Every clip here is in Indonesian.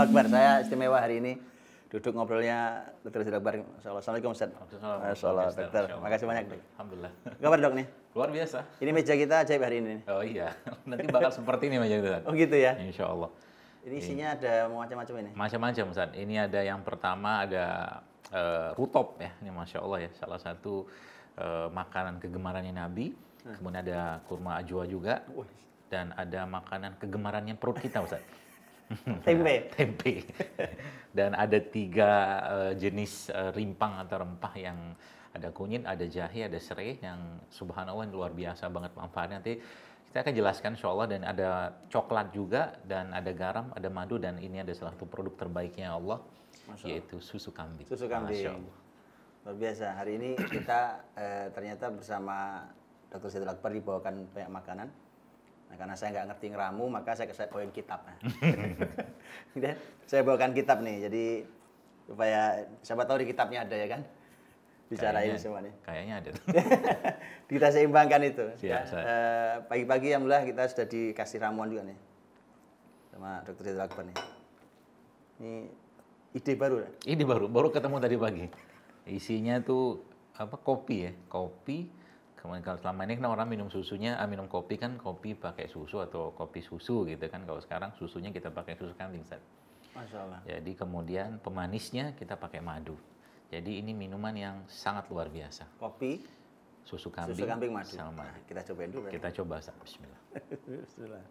Allahu Akbar. Saya istimewa hari ini duduk ngobrolnya Dokter Sidok Bar. Assalamualaikum Ustaz. Assalamualaikum. Eh, dokter, kasih banyak. Dok. Alhamdulillah. Kabar dok nih? Luar biasa. Ini meja kita ajaib hari ini. Oh iya. Nanti bakal seperti ini meja kita. Oh gitu ya. Insya Allah. Ini iya. isinya ada macam-macam ini? Macam-macam Ustaz. Ini ada yang pertama ada uh, eh, rutop ya. Ini Masya Allah ya. Salah satu uh, makanan kegemarannya Nabi. Hmm. Kemudian ada kurma ajwa juga. Dan ada makanan kegemarannya perut kita Ustaz. tempe. tempe. Dan ada tiga uh, jenis uh, rimpang atau rempah yang ada kunyit, ada jahe, ada serai yang subhanallah yang luar biasa banget manfaatnya. Nanti kita akan jelaskan insya Allah dan ada coklat juga dan ada garam, ada madu dan ini ada salah satu produk terbaiknya ya Allah Masya Allah. yaitu susu kambing. Susu kambing. Luar biasa. Hari ini kita uh, ternyata bersama Dr. Sidul Akbar dibawakan banyak makanan. Nah, karena saya nggak ngerti ngeramu, maka saya, saya bawain kitab. Nah. Dan saya bawakan kitab nih, jadi supaya siapa tahu di kitabnya ada ya kan? bicara ini semua nih. Kayaknya ada. kita seimbangkan itu. Siap, ya, pagi-pagi alhamdulillah kita sudah dikasih ramuan juga nih. Sama dr. Dr. Akbar nih. Ini ide baru ya? Ide baru, baru ketemu tadi pagi. Isinya tuh apa kopi ya, kopi Kemudian kalau selama ini kan orang minum susunya, ah, minum kopi kan kopi pakai susu atau kopi susu gitu kan. Kalau sekarang susunya kita pakai susu kambing Ustaz. Masalah. Jadi kemudian pemanisnya kita pakai madu. Jadi ini minuman yang sangat luar biasa. Kopi, susu kambing, susu kambing madu. sama Nah, kita cobain dulu. Kita coba, Ustaz. Bismillah. Bismillah.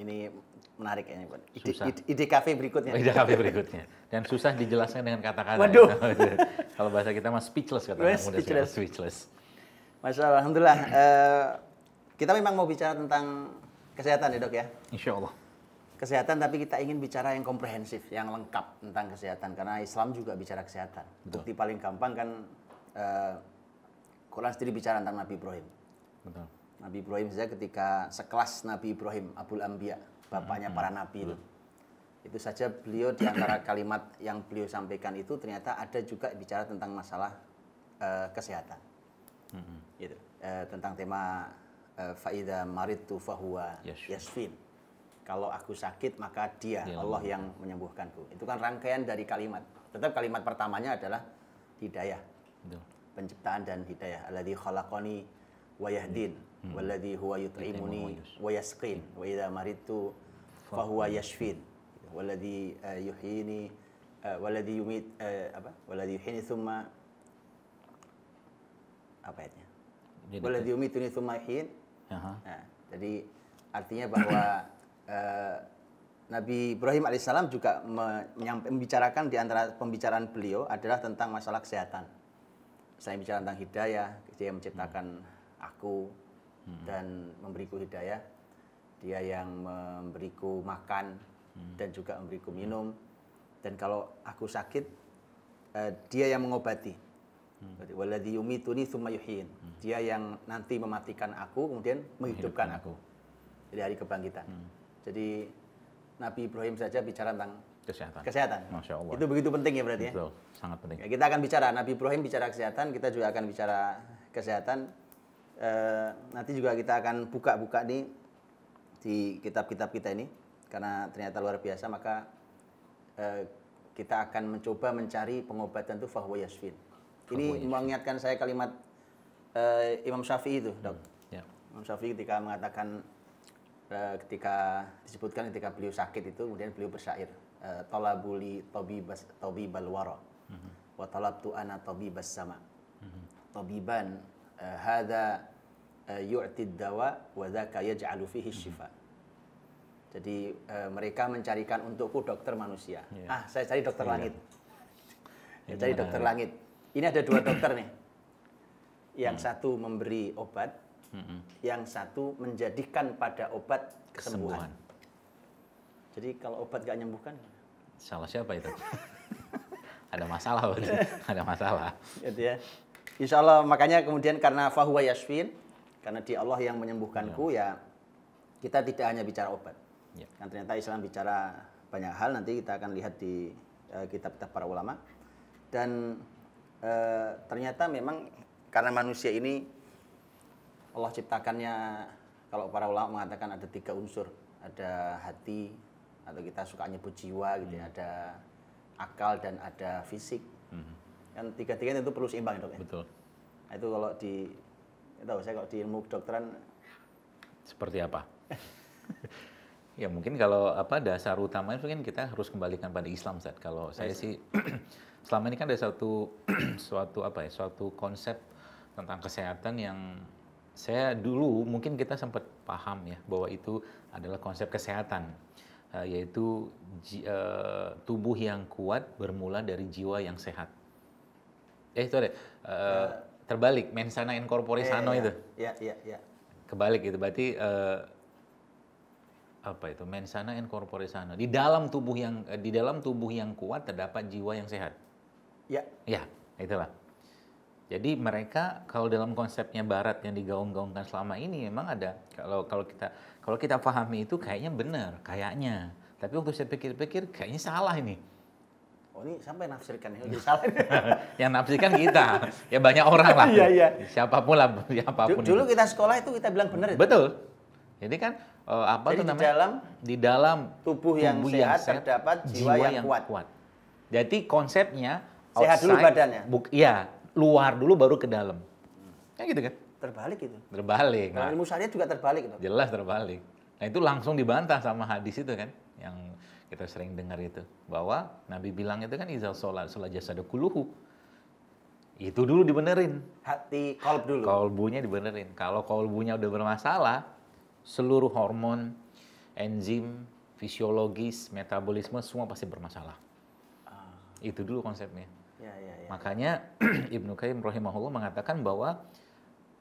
Ini menarik ya, buat Ide, ide, ide kafe berikutnya. Ide kafe berikutnya. Dan susah dijelaskan dengan kata-kata. Waduh. Kalau bahasa kita mah speechless katanya. Speechless. speechless. Masya Allah, Alhamdulillah. uh, kita memang mau bicara tentang kesehatan ya dok ya? Insya Allah. Kesehatan tapi kita ingin bicara yang komprehensif, yang lengkap tentang kesehatan. Karena Islam juga bicara kesehatan. Betul. Bukti paling gampang kan uh, Quran sendiri bicara tentang Nabi Ibrahim. Betul Nabi Ibrahim saja ketika sekelas Nabi Ibrahim Abul Ambiya bapaknya para nabi itu itu saja beliau di antara kalimat yang beliau sampaikan itu ternyata ada juga bicara tentang masalah uh, kesehatan mm gitu uh, tentang tema uh, eh, faida maritu fahuwa yasfin kalau aku sakit maka dia ya, Allah yang menyembuhkanku itu kan rangkaian dari kalimat tetap kalimat pertamanya adalah hidayah penciptaan dan hidayah aladhi khalaqani wa yahdin mm والذي hmm. huwa yut'imuni wa yasqin wa فهو maridtu والذي yashfin. والذي يميت uh, uh, walladhi yumit uh, apa? ثم yuhyini thumma apa ayatnya? Walladhi yumituni thumma yuhyin. Nah, jadi artinya bahwa uh, Nabi Ibrahim alaihissalam juga membicarakan di antara pembicaraan beliau adalah tentang masalah kesehatan. Saya bicara tentang hidayah, dia menciptakan hmm. aku, Hmm. dan memberiku hidayah dia yang memberiku makan hmm. dan juga memberiku minum dan kalau aku sakit uh, dia yang mengobati hmm. hmm. dia yang nanti mematikan aku kemudian menghidupkan aku. aku jadi hari kebangkitan jadi Nabi Ibrahim saja bicara tentang kesehatan. Kesehatan. Masya Allah. Itu begitu penting ya berarti ya? Betul. ya. Sangat penting. kita akan bicara Nabi Ibrahim bicara kesehatan, kita juga akan bicara kesehatan. Eh, nanti juga kita akan buka-buka nih di kitab-kitab kita ini karena ternyata luar biasa maka eh, kita akan mencoba mencari pengobatan itu fahwa yasfin. Ini mengingatkan saya kalimat eh, Imam Syafi'i itu, Dok. Hmm. Yeah. Imam Syafi'i ketika mengatakan eh, ketika disebutkan ketika beliau sakit itu kemudian beliau bersyair tolabuli talabuli tabibas tabibal wara mm -hmm. wa talabtu ana tabibas sama. Mm -hmm. Tabiban هذا يعطي dawa وذاك يجعل فيه الشفاء Jadi uh, mereka mencarikan untukku dokter manusia. Yeah. Ah, saya cari dokter yeah. langit. Saya cari dokter langit. Ini ada dua dokter nih. Yang mm. satu memberi obat, hmm. yang satu menjadikan pada obat kesembuhan. kesembuhan. Jadi kalau obat gak nyembuhkan, salah siapa itu? ada masalah, ada masalah. Gitu ya. Insya Allah makanya kemudian karena fahuwa yasfin, karena dia Allah yang menyembuhkanku ya, ya kita tidak hanya bicara obat. Ya. Kan ternyata Islam bicara banyak hal nanti kita akan lihat di kitab eh, kitab-kitab para ulama. Dan uh, ternyata memang karena manusia ini Allah ciptakannya kalau para ulama mengatakan ada tiga unsur, ada hati atau kita suka nyebut jiwa gitu, ya. Hmm. ada akal dan ada fisik. Hmm. Kan tiga-tiganya itu perlu seimbang ya dok ya? Betul. Nah, itu kalau di, ya tahu saya kalau di ilmu kedokteran. Seperti apa? ya mungkin kalau apa dasar utamanya mungkin kita harus kembalikan pada Islam Zat. Kalau iya, saya sih selama ini kan ada satu suatu apa ya suatu konsep tentang kesehatan yang saya dulu mungkin kita sempat paham ya bahwa itu adalah konsep kesehatan eh, yaitu eh, tubuh yang kuat bermula dari jiwa yang sehat eh itu ada uh, ya. terbalik mensana in ya, ya, sano ya, ya, itu iya iya iya kebalik itu berarti uh, apa itu mensana in sano di dalam tubuh yang eh, di dalam tubuh yang kuat terdapat jiwa yang sehat ya ya itulah jadi mereka kalau dalam konsepnya barat yang digaung-gaungkan selama ini memang ada kalau kalau kita kalau kita pahami itu kayaknya benar kayaknya tapi waktu saya pikir-pikir kayaknya salah ini Oh ini siapa yang nafsirkan? yang salah. yang nafsirkan kita. ya banyak orang lah. Iya, iya. Siapapun lah, siapapun. Dulu itu. kita sekolah itu kita bilang benar. Ya? Betul. Jadi kan uh, apa Jadi tuh namanya? Di dalam, di dalam tubuh yang, tubuh yang sehat, terdapat jiwa, yang, yang kuat. kuat. Jadi konsepnya sehat outside, dulu badannya. iya, luar dulu baru ke dalam. Hmm. gitu kan? Terbalik itu. Terbalik. Nah, ilmu syariat juga terbalik. Itu. Jelas terbalik. Nah itu langsung dibantah sama hadis itu kan, yang kita sering dengar itu bahwa Nabi bilang itu kan izal sholat sholat jasa kuluhu. Itu dulu dibenerin. Hati kolb dulu. Kolbunya dibenerin. Kalau kolbunya udah bermasalah, seluruh hormon, enzim, fisiologis, metabolisme semua pasti bermasalah. uh. Itu dulu konsepnya. Ya, ya, ya. Makanya Ibnu Qayyim rahimahullah mengatakan bahwa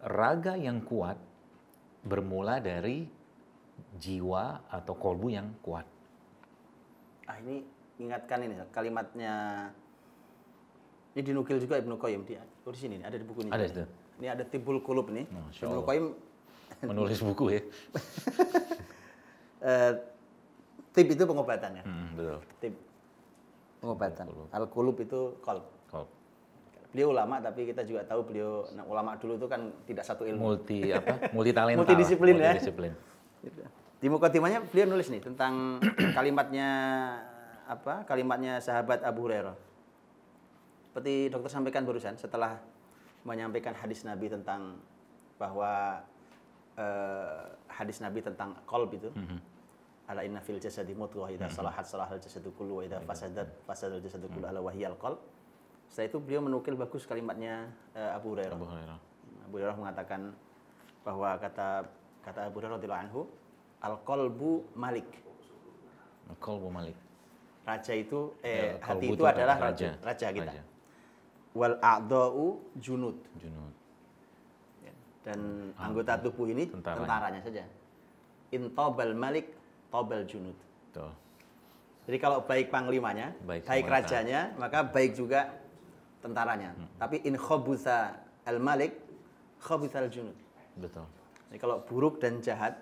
raga yang kuat bermula dari jiwa atau kolbu yang kuat ah ini ingatkan ini kalimatnya ini dinukil juga Ibnu Qayyim di oh, di sini ada di buku ini. Ada itu. Ini ada Tibul Kulub nih. Oh, Ibnu Qayyim menulis buku ya. e, tib itu pengobatan ya. Hmm, betul. Tib pengobatan. Al Kulub itu kol. Kol. Beliau ulama tapi kita juga tahu beliau nah, ulama dulu itu kan tidak satu ilmu. Multi apa? Multi talenta. multi disiplin ya. disiplin gitu. Di mukadimahnya beliau nulis nih tentang kalimatnya apa? Kalimatnya sahabat Abu Hurairah. Seperti dokter sampaikan barusan setelah menyampaikan hadis Nabi tentang bahwa eh, hadis Nabi tentang kolb itu. Mm Ala inna fil jasadi mutghah idza mhm. salahat salahal jasadu kullu wa idza iya. fasadat fasadal jasadu kullu mhm. ala wahiyal qalb. Setelah itu beliau menukil bagus kalimatnya eh, Abu Hurairah. Abu Hurairah. Abu Hurairah mengatakan bahwa kata kata Abu Hurairah radhiyallahu anhu Al-Qalbu Malik. Al-Qalbu Malik. Raja itu eh ya, hati itu, itu adalah raja, raja, raja kita. Raja. Wal a'dau junud. Junud. Ya, dan hmm. ah, anggota tubuh ini tentaranya, tentaranya saja. Intobal Malik, Tobel junud. Tuh. Jadi kalau baik panglimanya, baik, baik rajanya, maka baik juga tentaranya. Hmm. Tapi in khobusa al-malik, khobusa al-junud. Betul. Jadi kalau buruk dan jahat,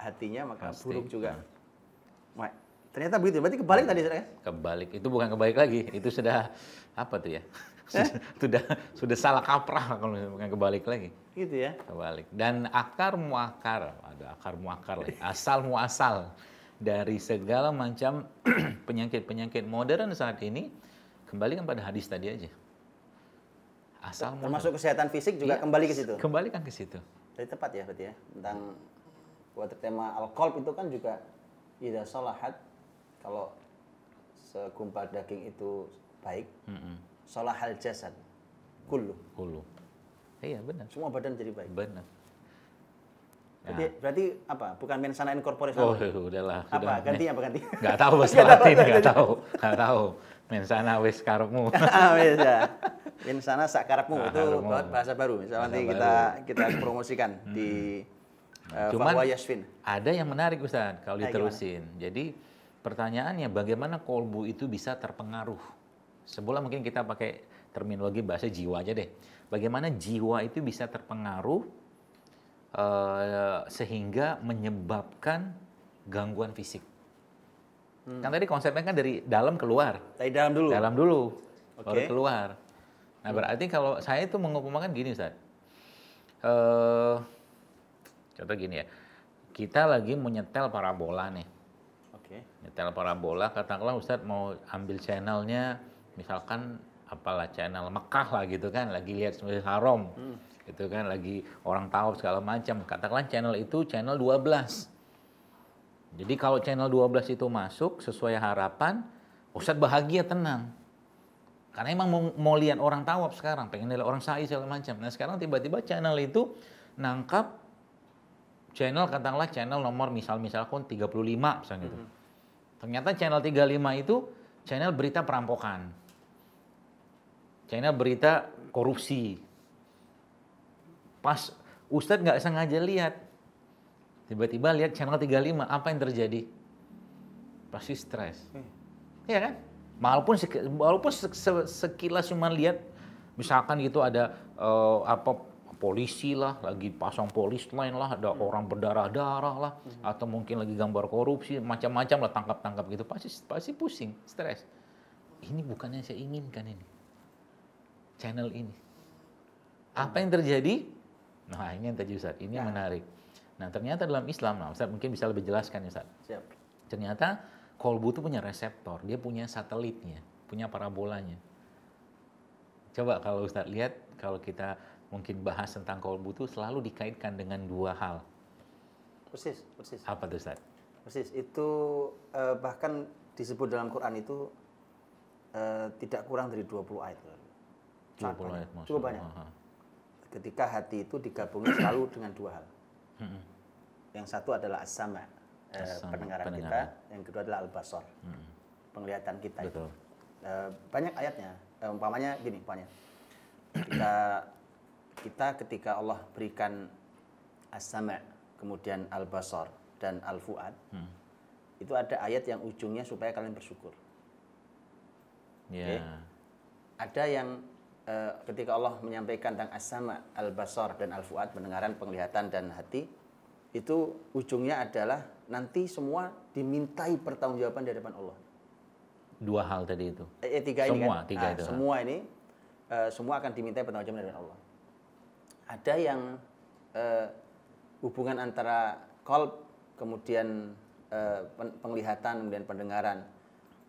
hatinya maka Pasti. buruk juga. Nah. Ternyata begitu. Berarti kebalik nah. tadi saya? Kebalik. Itu bukan kebalik lagi. Itu sudah apa tuh ya? sudah sudah salah kaprah kalau bukan kebalik lagi. Gitu ya. Kebalik. Dan akar muakar, ada akar muakar lagi. Asal muasal dari segala macam penyakit-penyakit modern saat ini kembalikan pada hadis tadi aja. Asal termasuk kesehatan fisik juga ya, kembali ke situ. Kembalikan ke situ. Jadi tepat ya berarti ya tentang buat tema alkohol itu kan juga tidak solahat kalau segumpal daging itu baik mm -hmm. solahal jasad kulu kulu iya benar semua badan jadi baik benar jadi nah. berarti apa? Bukan mensana sama? Oh, udahlah. Apa? Ganti apa ganti? Gak tahu bahasa Latin, gak tahu. Gak tahu. Mensana wis karepmu. Ah, wis ya. Mensana sak karepmu ah, itu bahasa baru. Misalnya nanti baru. kita kita promosikan di Uh, Cuman ada yang menarik Ustaz kalau eh, diterusin. Jadi pertanyaannya bagaimana kolbu itu bisa terpengaruh? Sebelum mungkin kita pakai terminologi bahasa jiwa aja deh. Bagaimana jiwa itu bisa terpengaruh uh, sehingga menyebabkan gangguan fisik? Hmm. Kan tadi konsepnya kan dari dalam keluar. Dari dalam dulu. Dalam dulu. Okay. keluar. Nah, hmm. berarti kalau saya itu mengumpulkan gini, Ustaz. Uh, Contoh gini ya, kita lagi menyetel parabola nih. Oke. Okay. Nyetel parabola, katakanlah Ustadz mau ambil channelnya, misalkan apalah channel Mekah lah gitu kan, lagi lihat sembilan Haram, hmm. gitu kan, lagi orang tahu segala macam. Katakanlah channel itu channel 12. Jadi kalau channel 12 itu masuk sesuai harapan, Ustadz bahagia tenang. Karena emang mau, mau lihat orang tawaf sekarang, pengen lihat orang sa'i segala macam. Nah sekarang tiba-tiba channel itu nangkap channel katakanlah channel nomor misal-misal kon 35 misalnya gitu. Mm -hmm. Ternyata channel 35 itu channel berita perampokan. Channel berita korupsi. Pas Ustadz nggak sengaja lihat, tiba-tiba lihat channel 35, apa yang terjadi? Pasti stres. Hmm. Iya kan? Walaupun walaupun sekilas cuma lihat misalkan gitu ada uh, apa polisi lah, lagi pasang polis lain lah, ada hmm. orang berdarah-darah lah, hmm. atau mungkin lagi gambar korupsi, macam-macam lah tangkap-tangkap gitu, pasti pasti pusing, stres. Ini bukan yang saya inginkan ini. Channel ini. Apa yang terjadi? Nah ini yang terjadi Ustaz, ini ya. menarik. Nah ternyata dalam Islam, nah Ustaz mungkin bisa lebih jelaskan ya, Ustaz. Siap. Ternyata kolbu itu punya reseptor, dia punya satelitnya, punya parabolanya. Coba kalau Ustaz lihat, kalau kita mungkin bahas tentang kolbu itu selalu dikaitkan dengan dua hal. Persis, persis. Apa tuh Ustaz? Persis, itu eh, bahkan disebut dalam Quran itu eh, tidak kurang dari 20 ayat. 20 ayat, banyak. Cukup banyak. Aha. Ketika hati itu digabungkan selalu dengan dua hal. yang satu adalah asama, eh, pendengaran, pendengaran kita, yang kedua adalah al-basar, penglihatan kita. Betul. Itu. Eh, banyak ayatnya, eh, umpamanya gini, umpamanya. Kita kita ketika Allah berikan as kemudian al-basar dan al-fuad, hmm. itu ada ayat yang ujungnya supaya kalian bersyukur. Yeah. Okay? Ada yang e, ketika Allah menyampaikan tentang as al-basar dan al-fuad, pendengaran, penglihatan dan hati, itu ujungnya adalah nanti semua dimintai pertanggungjawaban di hadapan Allah. Dua hal tadi itu. Eh, eh tiga kan? ah, semua, ini kan? Tiga nah, eh, itu. Semua ini uh, semua akan dimintai pertanggungjawaban dari Allah ada yang eh, hubungan antara kolb kemudian eh, penglihatan kemudian pendengaran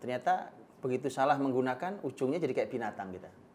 ternyata begitu salah menggunakan ujungnya jadi kayak binatang kita